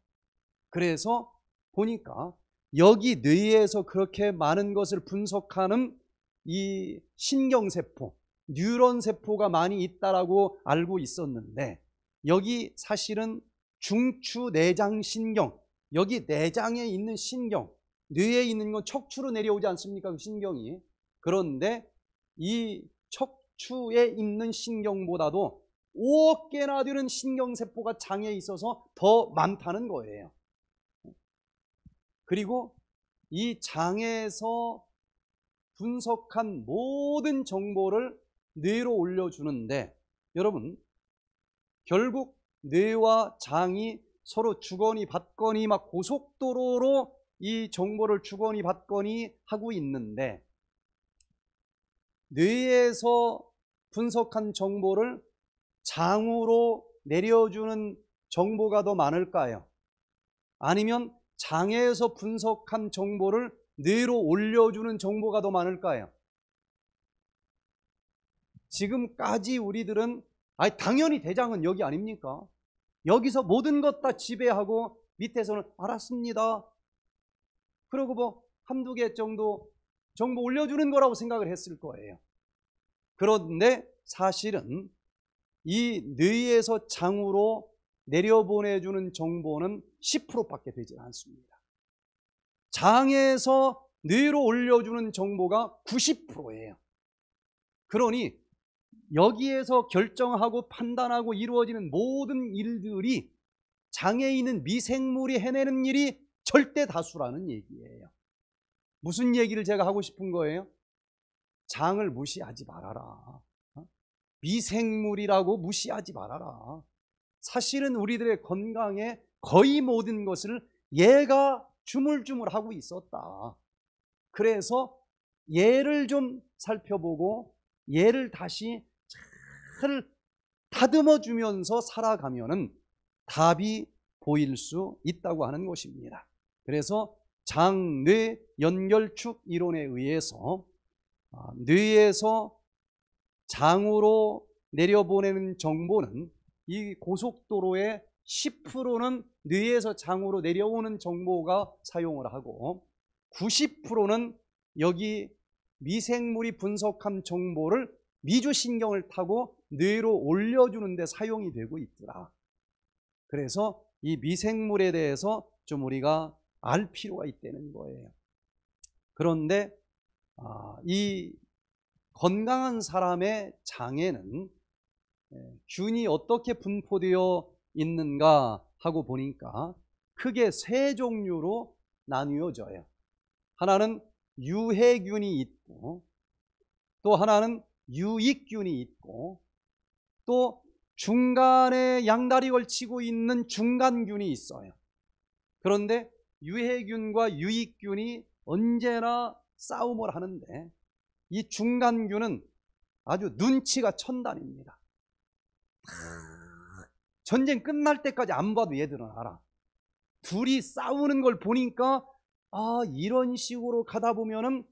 그래서 보니까 여기 뇌에서 그렇게 많은 것을 분석하는 이 신경세포, 뉴런세포가 많이 있다라고 알고 있었는데 여기 사실은 중추 내장 신경 여기 내장에 있는 신경 뇌에 있는 건 척추로 내려오지 않습니까 그 신경이 그런데 이 척추에 있는 신경보다도 5억 개나 되는 신경세포가 장에 있어서 더 많다는 거예요 그리고 이 장에서 분석한 모든 정보를 뇌로 올려주는데 여러분 결국 뇌와 장이 서로 주거니 받거니 막 고속도로로 이 정보를 주거니 받거니 하고 있는데 뇌에서 분석한 정보를 장으로 내려주는 정보가 더 많을까요? 아니면 장에서 분석한 정보를 뇌로 올려주는 정보가 더 많을까요? 지금까지 우리들은 아니 당연히 대장은 여기 아닙니까? 여기서 모든 것 다 지배하고 밑에서는 알았습니다. 그러고 뭐 한두 개 정도 정보 올려주는 거라고 생각을 했을 거예요. 그런데 사실은 이 뇌에서 장으로 내려보내주는 정보는 10%밖에 되지 않습니다. 장에서 뇌로 올려주는 정보가 90%예요. 그러니 여기에서 결정하고 판단하고 이루어지는 모든 일들이 장애인은 미생물이 해내는 일이 절대 다수라는 얘기예요. 무슨 얘기를 제가 하고 싶은 거예요? 장을 무시하지 말아라. 어? 미생물이라고 무시하지 말아라. 사실은 우리들의 건강에 거의 모든 것을 얘가 주물주물하고 있었다. 그래서 얘를 좀 살펴보고 얘를 다시 잘 다듬어 주면서 살아가면은 답이 보일 수 있다고 하는 것입니다. 그래서 장뇌 연결축 이론에 의해서 아, 뇌에서 장으로 내려보내는 정보는 이 고속도로의 10%는 뇌에서 장으로 내려오는 정보가 사용을 하고 90%는 여기 미생물이 분석한 정보를 미주신경을 타고 뇌로 올려주는데 사용이 되고 있더라. 그래서 이 미생물에 대해서 좀 우리가 알 필요가 있다는 거예요. 그런데 아, 이 건강한 사람의 장에는 예, 균이 어떻게 분포되어 있는가 하고 보니까 크게 세 종류로 나뉘어져요. 하나는 유해균이 있고 또 하나는 유익균이 있고 또 중간에 양다리 걸치고 있는 중간균이 있어요. 그런데 유해균과 유익균이 언제나 싸움을 하는데 이 중간균은 아주 눈치가 천단입니다. 전쟁 끝날 때까지 안 봐도 얘들은 알아. 둘이 싸우는 걸 보니까 아 이런 식으로 가다 보면은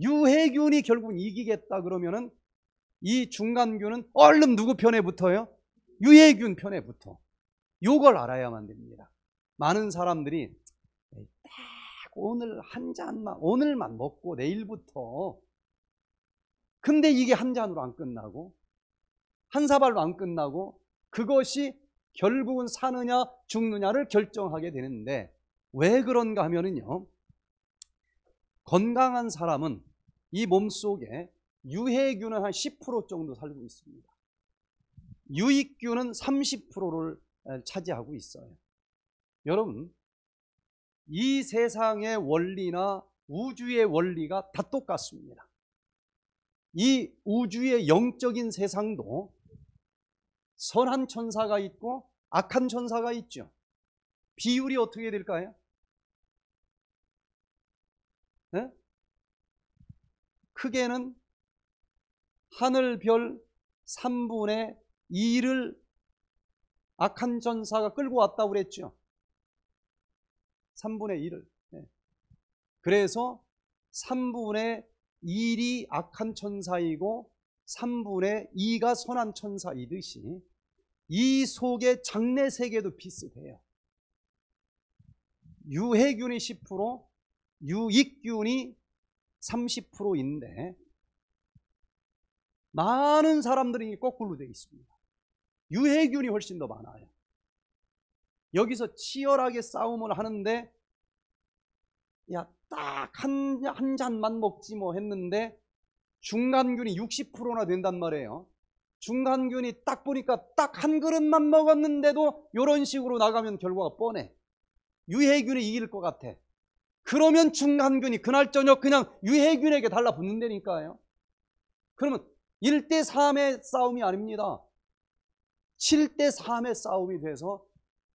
유해균이 결국 이기겠다 그러면은 이중간균은 얼른 누구 편에 붙어요? 유해균 편에 붙어. 요걸 알아야만 됩니다. 많은 사람들이 딱 오늘 한 잔만 오늘만 먹고 내일부터 근데 이게 한 잔으로 안 끝나고 한 사발로 안 끝나고 그것이 결국은 사느냐 죽느냐를 결정하게 되는데 왜 그런가 하면은요. 건강한 사람은 이 몸속에 유해균은 한 10% 정도 살고 있습니다. 유익균은 30%를 차지하고 있어요. 여러분, 이 세상의 원리나 우주의 원리가 다 똑같습니다. 이 우주의 영적인 세상도 선한 천사가 있고 악한 천사가 있죠. 비율이 어떻게 될까요? 네? 크게는 하늘별 3분의 2를 악한 전사가 끌고 왔다고 그랬죠. 3분의 1을. 네. 그래서 3분의 1이 악한 천사이고 3분의 2가 선한 천사이듯이 이 속의 장래 세계도 비슷해요. 유해균이 10%, 유익균이 30%인데 많은 사람들이 거꾸로 되어 있습니다. 유해균이 훨씬 더 많아요. 여기서 치열하게 싸움을 하는데 야딱 한 한 잔만 먹지 뭐 했는데 중간균이 60%나 된단 말이에요. 중간균이 딱 보니까 딱 한 그릇만 먹었는데도 이런 식으로 나가면 결과가 뻔해. 유해균이 이길 것 같아. 그러면 중간균이 그날 저녁 그냥 유해균에게 달라붙는다니까요. 그러면 1대 3의 싸움이 아닙니다. 7대 3의 싸움이 돼서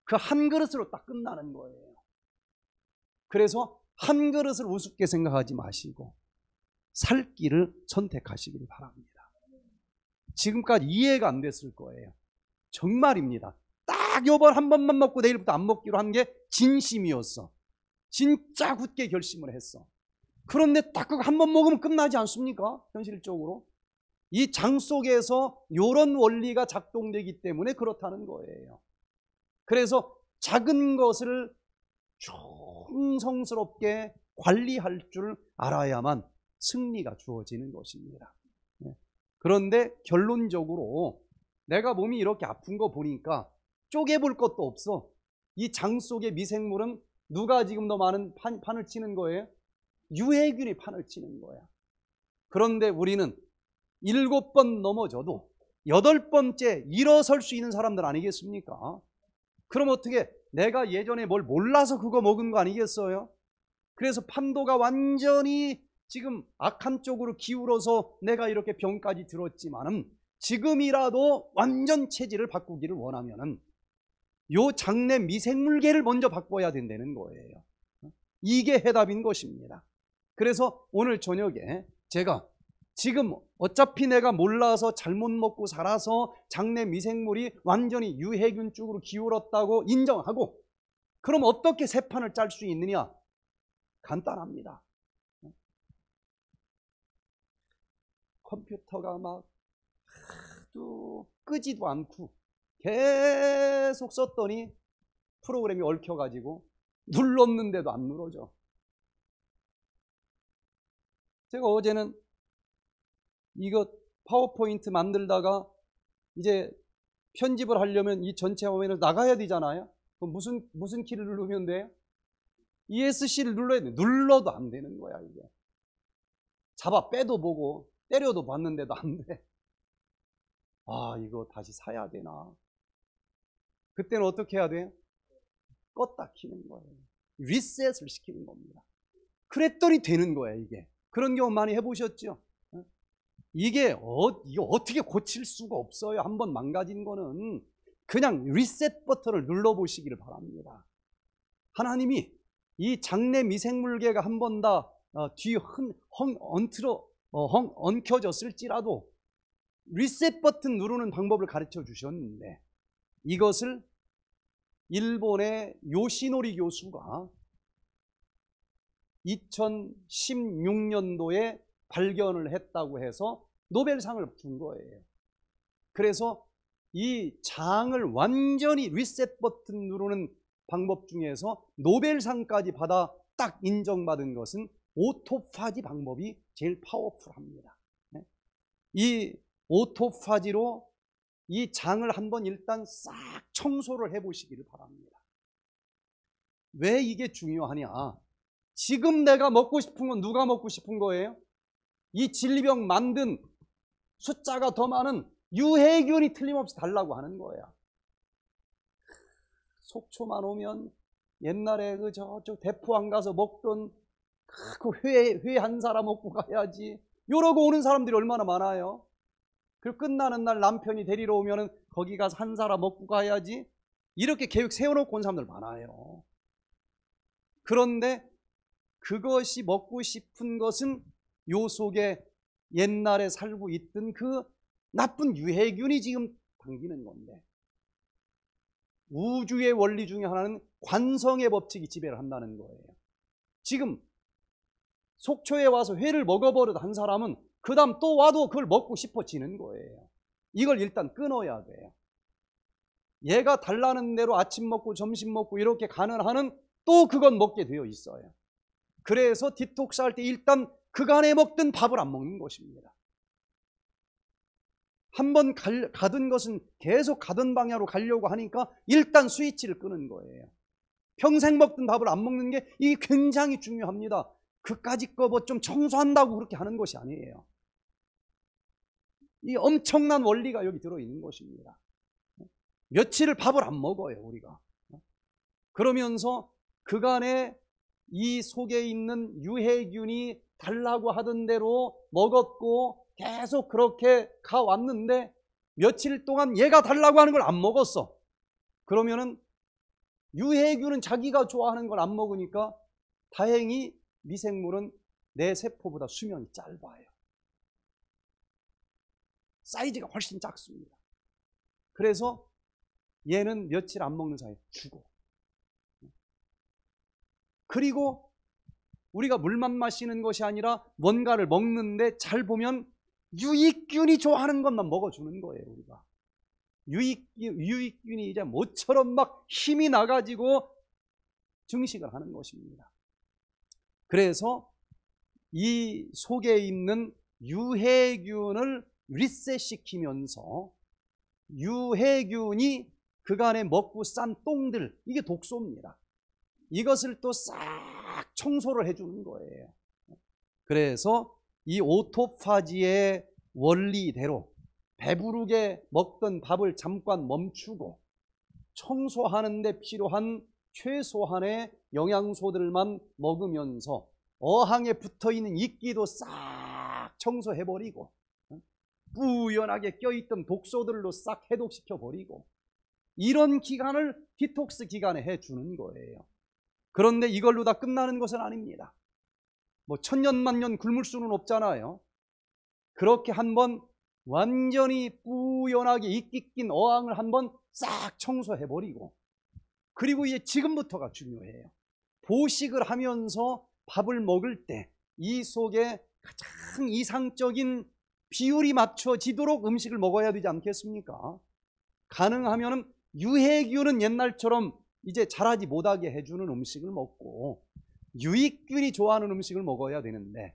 그 한 그릇으로 딱 끝나는 거예요. 그래서 한 그릇을 우습게 생각하지 마시고 살 길을 선택하시길 바랍니다. 지금까지 이해가 안 됐을 거예요. 정말입니다. 딱 요번 한 번만 먹고 내일부터 안 먹기로 한 게 진심이었어. 진짜 굳게 결심을 했어. 그런데 딱 그거 한 번 먹으면 끝나지 않습니까? 현실적으로. 이장 속에서 이런 원리가 작동되기 때문에 그렇다는 거예요. 그래서 작은 것을 충성스럽게 관리할 줄 알아야만 승리가 주어지는 것입니다. 예. 그런데 결론적으로 내가 몸이 이렇게 아픈 거 보니까 쪼개볼 것도 없어. 이 장 속의 미생물은 누가 지금 더 많은 판, 판을 치는 거예요? 유해균이 판을 치는 거야. 그런데 우리는 일곱 번 넘어져도 여덟 번째 일어설 수 있는 사람들 아니겠습니까? 그럼 어떻게 내가 예전에 뭘 몰라서 그거 먹은 거 아니겠어요? 그래서 판도가 완전히 지금 악한 쪽으로 기울어서 내가 이렇게 병까지 들었지만은 지금이라도 완전 체질을 바꾸기를 원하면은 요 장내 미생물계를 먼저 바꿔야 된다는 거예요. 이게 해답인 것입니다. 그래서 오늘 저녁에 제가 지금 어차피 내가 몰라서 잘못 먹고 살아서 장내 미생물이 완전히 유해균 쪽으로 기울었다고 인정하고 그럼 어떻게 세 판을 짤 수 있느냐? 간단합니다. 컴퓨터가 막 또 끄지도 않고 계속 썼더니 프로그램이 얽혀가지고 눌렀는데도 안 눌러져. 제가 어제는 이거 파워포인트 만들다가 이제 편집을 하려면 이 전체 화면을 나가야 되잖아요. 그럼 무슨 무슨 키를 누르면 돼요? ESC를 눌러야 돼. 눌러도 안 되는 거야 이게. 잡아 빼도 보고 때려도 봤는데도 안 돼. <laughs> 아 이거 다시 사야 되나? 그때는 어떻게 해야 돼요? 껐다 키는 거예요. 리셋을 시키는 겁니다. 그랬더니 되는 거예요 이게. 그런 경우 많이 해보셨죠? 이게 어, 이거 어떻게 고칠 수가 없어요. 한 번 망가진 거는 그냥 리셋 버튼을 눌러보시기를 바랍니다. 하나님이 이 장내 미생물계가 한 번 다뒤흔 어, 헌, 얹트러, 엉켜졌을지라도 어, 리셋 버튼 누르는 방법을 가르쳐 주셨는데 이것을 일본의 요시노리 교수가 2016년도에 발견을 했다고 해서 노벨상을 준 거예요. 그래서 이 장을 완전히 리셋 버튼 누르는 방법 중에서 노벨상까지 받아 딱 인정받은 것은 오토파지 방법이 제일 파워풀합니다. 네. 이 오토파지로 이 장을 한번 일단 싹 청소를 해보시기를 바랍니다. 왜 이게 중요하냐? 지금 내가 먹고 싶은 건 누가 먹고 싶은 거예요? 이 진리병 만든 숫자가 더 많은 유해균이 틀림없이 달라고 하는 거야. 속초만 오면 옛날에 그 저쪽 대포안 가서 먹던 그 회 회 한 사람 먹고 가야지. 이러고 오는 사람들이 얼마나 많아요. 그 끝나는 날 남편이 데리러 오면은 거기 가서 한 사람 먹고 가야지. 이렇게 계획 세워놓고 온 사람들 많아요. 그런데 그것이 먹고 싶은 것은 요 속에 옛날에 살고 있던 그 나쁜 유해균이 지금 당기는 건데 우주의 원리 중에 하나는 관성의 법칙이 지배를 한다는 거예요. 지금 속초에 와서 회를 먹어버려도한 사람은 그 다음 또 와도 그걸 먹고 싶어지는 거예요. 이걸 일단 끊어야 돼요. 얘가 달라는 대로 아침 먹고 점심 먹고 이렇게 가는 한은 또 그건 먹게 되어 있어요. 그래서 디톡스 할 때 일단 그간에 먹던 밥을 안 먹는 것입니다. 한번 가던 것은 계속 가던 방향으로 가려고 하니까 일단 스위치를 끄는 거예요. 평생 먹던 밥을 안 먹는 게 이 굉장히 중요합니다. 그까지 거뭐 좀 청소한다고 그렇게 하는 것이 아니에요. 이 엄청난 원리가 여기 들어있는 것입니다. 며칠을 밥을 안 먹어요, 우리가. 그러면서 그간에 이 속에 있는 유해균이 달라고 하던 대로 먹었고 계속 그렇게 가왔는데 며칠 동안 얘가 달라고 하는 걸 안 먹었어. 그러면은 유해균은 자기가 좋아하는 걸 안 먹으니까 다행히 미생물은 내 세포보다 수명이 짧아요. 사이즈가 훨씬 작습니다. 그래서 얘는 며칠 안 먹는 사이에 죽어. 그리고 우리가 물만 마시는 것이 아니라 뭔가를 먹는데 잘 보면 유익균이 좋아하는 것만 먹어주는 거예요 우리가 유익, 유익균이 이제 모처럼 막 힘이 나가지고 증식을 하는 것입니다 그래서 이 속에 있는 유해균을 리셋시키면서 유해균이 그간에 먹고 싼 똥들 이게 독소입니다 이것을 또 싹 청소를 해주는 거예요. 그래서 이 오토파지의 원리대로 배부르게 먹던 밥을 잠깐 멈추고 청소하는 데 필요한 최소한의 영양소들만 먹으면서 어항에 붙어있는 이끼도 싹 청소해버리고 뿌연하게 껴있던 독소들로 싹 해독시켜버리고 이런 기간을 디톡스 기간에 해주는 거예요 그런데 이걸로 다 끝나는 것은 아닙니다. 뭐 천년만년 굶을 수는 없잖아요. 그렇게 한번 완전히 뿌연하게 이끼 낀 어항을 한번 싹 청소해버리고 그리고 이제 지금부터가 중요해요. 보식을 하면서 밥을 먹을 때 이 속에 가장 이상적인 비율이 맞춰지도록 음식을 먹어야 되지 않겠습니까? 가능하면 유해균은 옛날처럼 이제 잘하지 못하게 해주는 음식을 먹고 유익균이 좋아하는 음식을 먹어야 되는데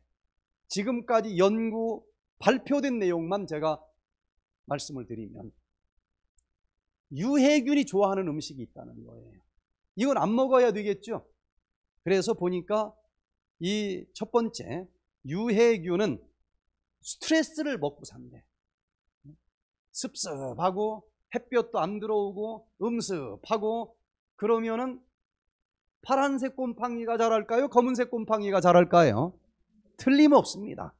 지금까지 연구 발표된 내용만 제가 말씀을 드리면 유해균이 좋아하는 음식이 있다는 거예요. 이건 안 먹어야 되겠죠. 그래서 보니까 이 첫 번째 유해균은 스트레스를 먹고 산대. 습습하고 햇볕도 안 들어오고 음습하고 그러면은 파란색 곰팡이가 자랄까요? 검은색 곰팡이가 자랄까요? 틀림없습니다.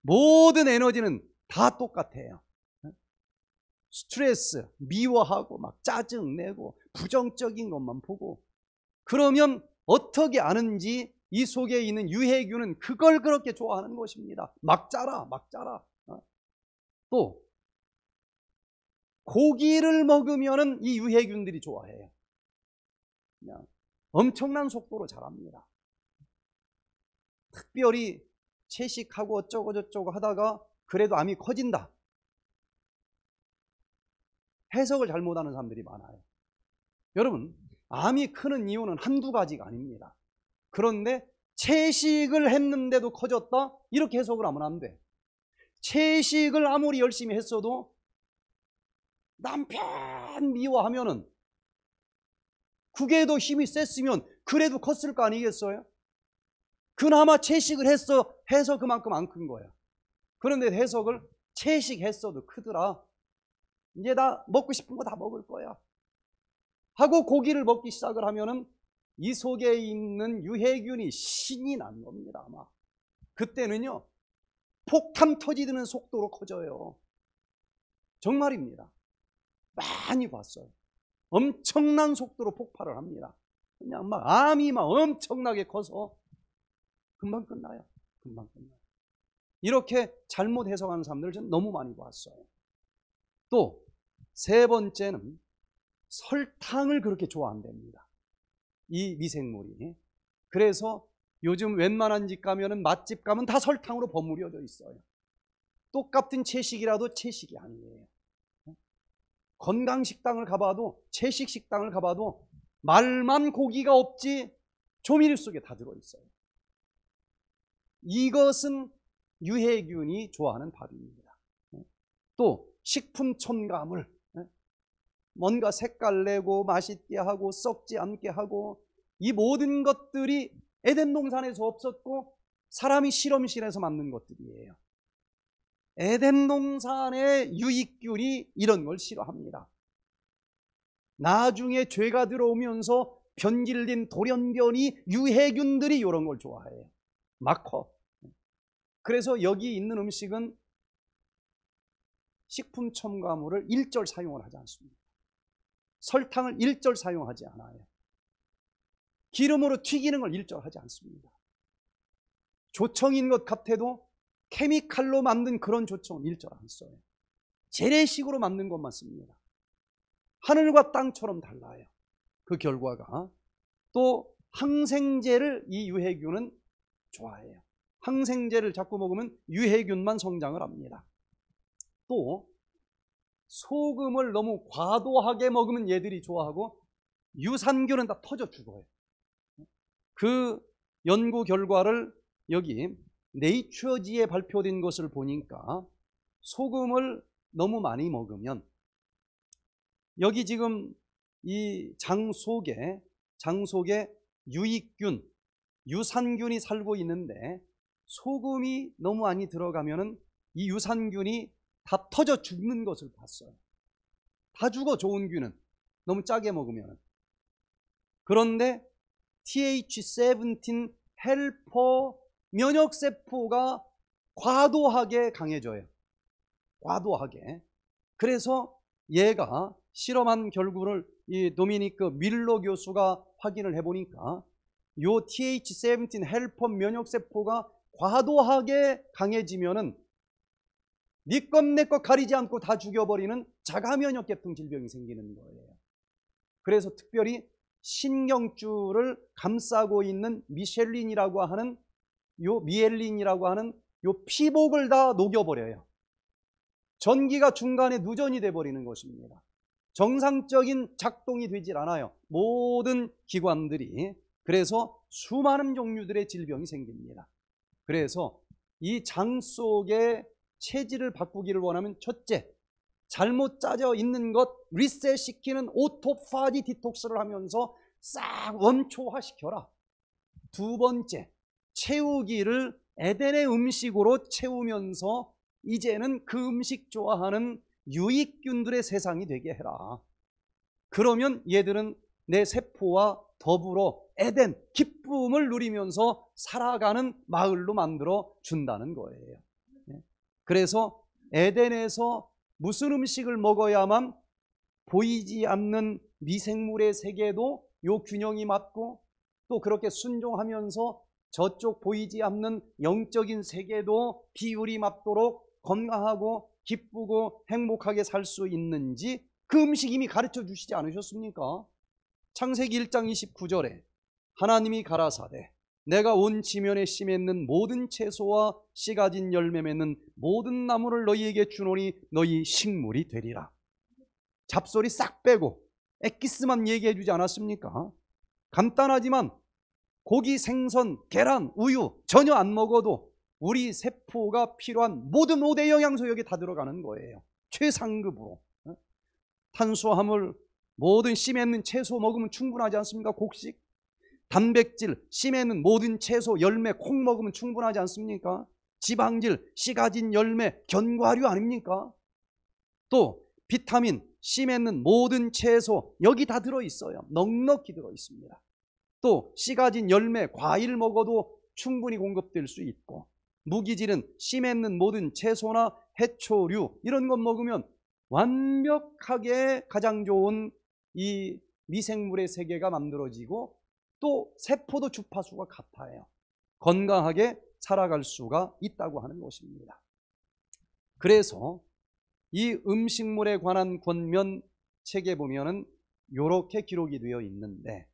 모든 에너지는 다 똑같아요. 스트레스, 미워하고 막 짜증내고 부정적인 것만 보고 그러면 어떻게 아는지 이 속에 있는 유해균은 그걸 그렇게 좋아하는 것입니다. 막 짜라, 막 짜라. 어? 또 고기를 먹으면이 유해균들이 좋아해요. 그냥 엄청난 속도로 자랍니다. 특별히 채식하고 어쩌고저쩌고 하다가 그래도 암이 커진다. 해석을 잘못하는 사람들이 많아요. 여러분, 암이 크는 이유는 한두 가지가 아닙니다. 그런데 채식을 했는데도 커졌다? 이렇게 해석을 하면 안 돼. 채식을 아무리 열심히 했어도 남편 미워하면은 그게 도 힘이 셌으면 그래도 컸을 거 아니겠어요? 그나마 채식을 했어 해서 그만큼 안 큰 거야. 그런데 해석을 채식했어도 크더라. 이제 나 먹고 싶은 거 다 먹을 거야. 하고 고기를 먹기 시작을 하면은 이 속에 있는 유해균이 신이 난 겁니다, 아마. 그때는요, 폭탄 터지드는 속도로 커져요. 정말입니다. 많이 봤어요. 엄청난 속도로 폭발을 합니다. 그냥 막 암이 막 엄청나게 커서 금방 끝나요. 금방 끝나요. 이렇게 잘못 해석하는 사람들을 저는 너무 많이 봤어요. 또 세 번째는 설탕을 그렇게 좋아한답니다. 이 미생물이. 그래서 요즘 웬만한 집 가면은 맛집 가면 다 설탕으로 버무려져 있어요. 똑같은 채식이라도 채식이 아니에요. 건강식당을 가봐도 채식식당을 가봐도 말만 고기가 없지 조미료 속에 다 들어있어요. 이것은 유해균이 좋아하는 밥입니다. 또 식품 첨가물 예? 뭔가 색깔 내고 맛있게 하고 썩지 않게 하고 이 모든 것들이 에덴 동산에서 없었고 사람이 실험실에서 만든 것들이에요. 에덴 동산의 유익균이 이런 걸 싫어합니다. 나중에 죄가 들어오면서 변질된 돌연변이 유해균들이 이런 걸 좋아해요. 마커. 그래서 여기 있는 음식은 식품 첨가물을 일절 사용을 하지 않습니다. 설탕을 일절 사용하지 않아요. 기름으로 튀기는 걸 일절 하지 않습니다. 조청인 것 같아도 케미칼로 만든 그런 조총 청 일절 안 써요. 재래식으로 만든 것만 씁니다. 하늘과 땅처럼 달라요. 그 결과가. 또 항생제를 이 유해균은 좋아해요. 항생제를 자꾸 먹으면 유해균만 성장을 합니다. 또 소금을 너무 과도하게 먹으면 얘들이 좋아하고 유산균은 다 터져 죽어요. 그 연구 결과를 여기 네이처지에 발표된 것을 보니까 소금을 너무 많이 먹으면 여기 지금 이 장 속에 장 속에 유익균, 유산균이 살고 있는데 소금이 너무 많이 들어가면은 이 유산균이 다 터져 죽는 것을 봤어요. 다 죽어 좋은 균은 너무 짜게 먹으면. 그런데 TH17 헬퍼 면역 세포가 과도하게 강해져요. 과도하게. 그래서 얘가 실험한 결과를 이 도미니크 밀러 교수가 확인을 해보니까 요 TH17 헬퍼 면역 세포가 과도하게 강해지면은 니껌내것 가리지 않고 다 죽여버리는 자가면역계통 질병이 생기는 거예요. 그래서 특별히 신경줄을 감싸고 있는 미셸린이라고 하는 요 미엘린이라고 하는 요 피복을 다 녹여버려요. 전기가 중간에 누전이 돼버리는 것입니다. 정상적인 작동이 되질 않아요. 모든 기관들이. 그래서 수많은 종류들의 질병이 생깁니다. 그래서 이 장 속의 체질을 바꾸기를 원하면 첫째, 잘못 짜져 있는 것 리셋 시키는 오토파지 디톡스를 하면서 싹 원초화 시켜라. 두 번째, 채우기를 에덴의 음식으로 채우면서 이제는 그 음식 좋아하는 유익균들의 세상이 되게 해라. 그러면 얘들은 내 세포와 더불어 에덴 기쁨을 누리면서 살아가는 마을로 만들어 준다는 거예요. 네. 그래서 에덴에서 무슨 음식을 먹어야만 보이지 않는 미생물의 세계도 요 균형이 맞고 또 그렇게 순종하면서 저쪽 보이지 않는 영적인 세계도 비율이 맞도록 건강하고 기쁘고 행복하게 살 수 있는지 그 음식 이미 가르쳐 주시지 않으셨습니까? 창세기 1장 29절에 하나님이 가라사대 내가 온 지면에 심했는 모든 채소와 씨 가진 열매 맺는 모든 나무를 너희에게 주노니 너희 식물이 되리라. 잡소리 싹 빼고 액기스만 얘기해 주지 않았습니까? 간단하지만 고기, 생선, 계란, 우유 전혀 안 먹어도 우리 세포가 필요한 모든 5대 영양소 여기 다 들어가는 거예요. 최상급으로. 탄수화물, 모든 씨에 있는 채소 먹으면 충분하지 않습니까? 곡식. 단백질, 씨에 있는 모든 채소, 열매, 콩 먹으면 충분하지 않습니까? 지방질, 씨 가진 열매, 견과류 아닙니까? 또 비타민, 씨에 있는 모든 채소 여기 다 들어있어요. 넉넉히 들어있습니다. 또 씨가 진 열매, 과일 먹어도 충분히 공급될 수 있고 무기질은 씨 맺는 모든 채소나 해초류 이런 것 먹으면 완벽하게 가장 좋은 이 미생물의 세계가 만들어지고 또 세포도 주파수가 같아요. 건강하게 살아갈 수가 있다고 하는 것입니다. 그래서 이 음식물에 관한 권면 책에 보면은 이렇게 기록이 되어 있는데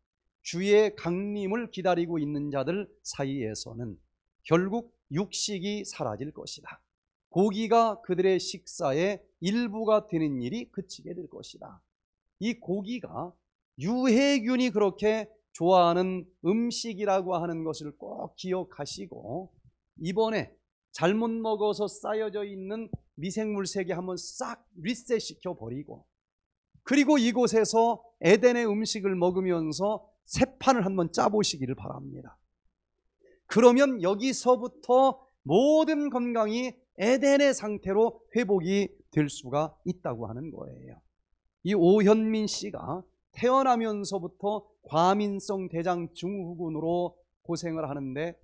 주의 강림을 기다리고 있는 자들 사이에서는 결국 육식이 사라질 것이다. 고기가 그들의 식사의 일부가 되는 일이 그치게 될 것이다. 이 고기가 유해균이 그렇게 좋아하는 음식이라고 하는 것을 꼭 기억하시고 이번에 잘못 먹어서 쌓여져 있는 미생물 세계 한번 싹 리셋시켜 버리고 그리고 이곳에서 에덴의 음식을 먹으면서 새 판을 한번 짜보시기를 바랍니다. 그러면 여기서부터 모든 건강이 에덴의 상태로 회복이 될 수가 있다고 하는 거예요. 이 오현민 씨가 태어나면서부터 과민성 대장 증후군으로 고생을 하는데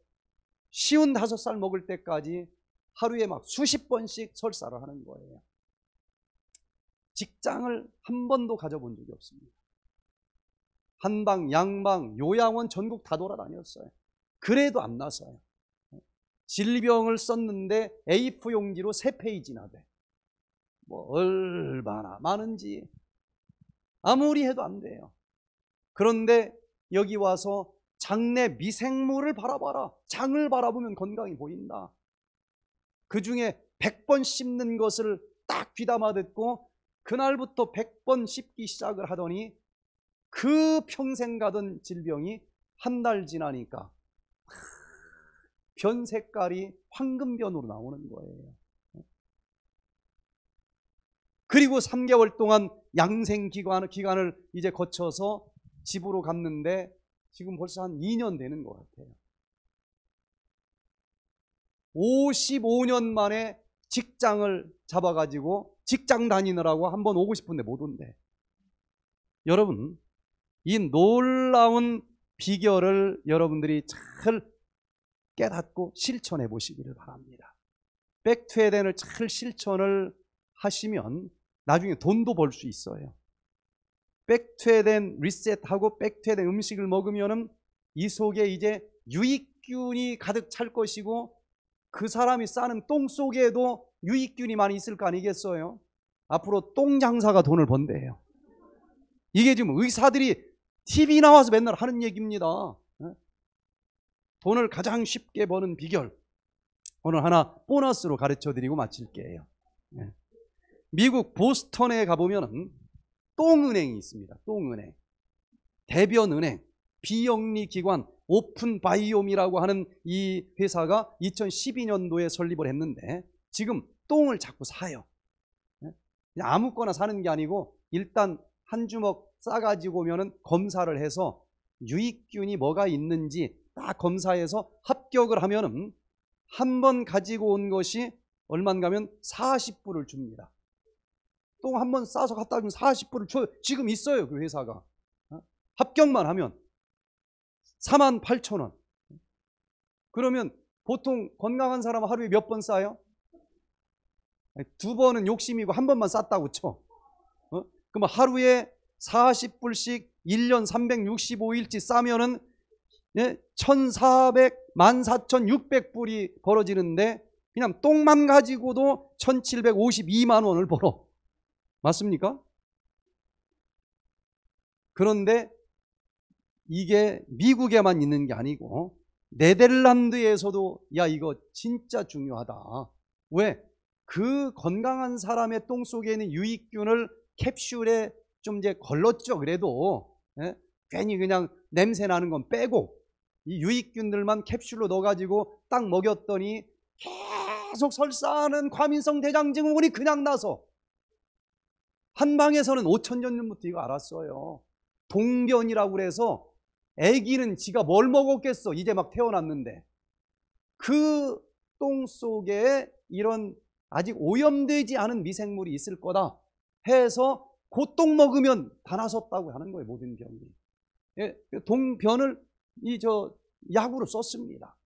쉬운 다섯 살 먹을 때까지 하루에 막 수십 번씩 설사를 하는 거예요. 직장을 한 번도 가져본 적이 없습니다. 한방, 양방, 요양원 전국 다 돌아다녔어요. 그래도 안 나서요. 질병을 썼는데 A4 용지로 3페이지나 돼. 뭐 얼마나 많은지 아무리 해도 안 돼요. 그런데 여기 와서 장내 미생물을 바라봐라. 장을 바라보면 건강이 보인다. 그 중에 100번 씹는 것을 딱 귀담아 듣고 그날부터 100번 씹기 시작을 하더니 그 평생 가던 질병이 한 달 지나니까 변 색깔이 황금변으로 나오는 거예요. 그리고 3개월 동안 양생 기관 기간을 이제 거쳐서 집으로 갔는데 지금 벌써 한 2년 되는 것 같아요. 55년 만에 직장을 잡아가지고 직장 다니느라고 한번 오고 싶은데 못 온대. 여러분, 이 놀라운 비결을 여러분들이 잘 깨닫고 실천해 보시기를 바랍니다. 백투에덴을 잘 실천을 하시면 나중에 돈도 벌 수 있어요. 백투에덴 리셋하고 백투에덴 음식을 먹으면이 속에 이제 유익균이 가득 찰 것이고 그 사람이 싸는 똥 속에도 유익균이 많이 있을 거 아니겠어요? 앞으로 똥 장사가 돈을 번대요. 이게 지금 의사들이 TV 나와서 맨날 하는 얘기입니다. 예? 돈을 가장 쉽게 버는 비결. 오늘 하나 보너스로 가르쳐 드리고 마칠게요. 예. 미국 보스턴에 가보면 똥은행이 있습니다. 똥은행. 대변은행. 비영리 기관 오픈바이옴이라고 하는 이 회사가 2012년도에 설립을 했는데 지금 똥을 자꾸 사요. 예? 아무거나 사는 게 아니고 일단 한 주먹 싸가지고 오면 검사를 해서 유익균이 뭐가 있는지 딱 검사해서 합격을 하면은 한 번 가지고 온 것이 얼만 가면 40불을 줍니다. 똥 한 번 싸서 갖다 주면 40불을 줘요. 지금 있어요. 그 회사가. 어? 합격만 하면 4만 8천 원. 그러면 보통 건강한 사람 은 하루에 몇 번 싸요? 두 번은 욕심이고 한 번만 쌌다고 쳐. 어? 그럼 하루에 40불씩 1년 365일치 싸면은 예? 1,400, 14,600불이 벌어지는데 그냥 똥만 가지고도 1,752만 원을 벌어. 맞습니까? 그런데 이게 미국에만 있는 게 아니고 네덜란드에서도 야 이거 진짜 중요하다. 왜? 그 건강한 사람의 똥 속에 있는 유익균을 캡슐에 좀 이제 걸렀죠. 그래도 예? 괜히 그냥 냄새 나는 건 빼고 이 유익균들만 캡슐로 넣어가지고 딱 먹였더니 계속 설사하는 과민성 대장증후군이 그냥 나서 한방에서는 5천 년 전부터 이거 알았어요. 동변이라고 그래서 아기는 지가 뭘 먹었겠어. 이제 막 태어났는데 그 똥 속에 이런 아직 오염되지 않은 미생물이 있을 거다 해서 고똥 먹으면 다 나섰다고 하는 거예요 모든 병이 예, 그 동변을 이 저 약으로 썼습니다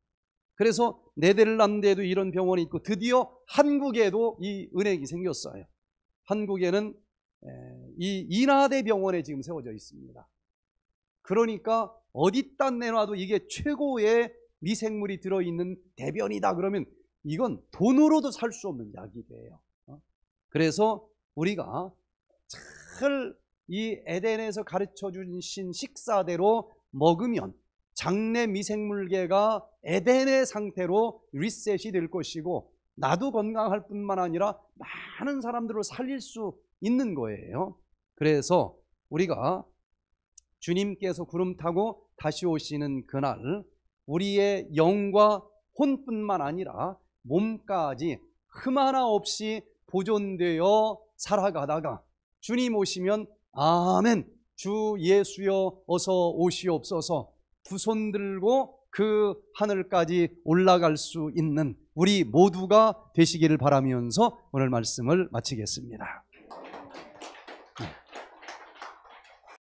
그래서 네덜란드에도 이런 병원이 있고 드디어 한국에도 이 은행이 생겼어요 한국에는 이 인하대 병원에 지금 세워져 있습니다 그러니까 어디 딴 내놔도 이게 최고의 미생물이 들어있는 대변이다 그러면 이건 돈으로도 살 수 없는 약이래요. 어? 그래서 우리가 잘 이 에덴에서 가르쳐 주신 식사대로 먹으면 장내 미생물계가 에덴의 상태로 리셋이 될 것이고 나도 건강할 뿐만 아니라 많은 사람들을 살릴 수 있는 거예요. 그래서 우리가 주님께서 구름 타고 다시 오시는 그날 우리의 영과 혼뿐만 아니라 몸까지 흠 하나 없이 보존되어 살아가다가 주님 오시면 아멘 주 예수여 어서 오시옵소서 두 손 들고 그 하늘까지 올라갈 수 있는 우리 모두가 되시기를 바라면서 오늘 말씀을 마치겠습니다.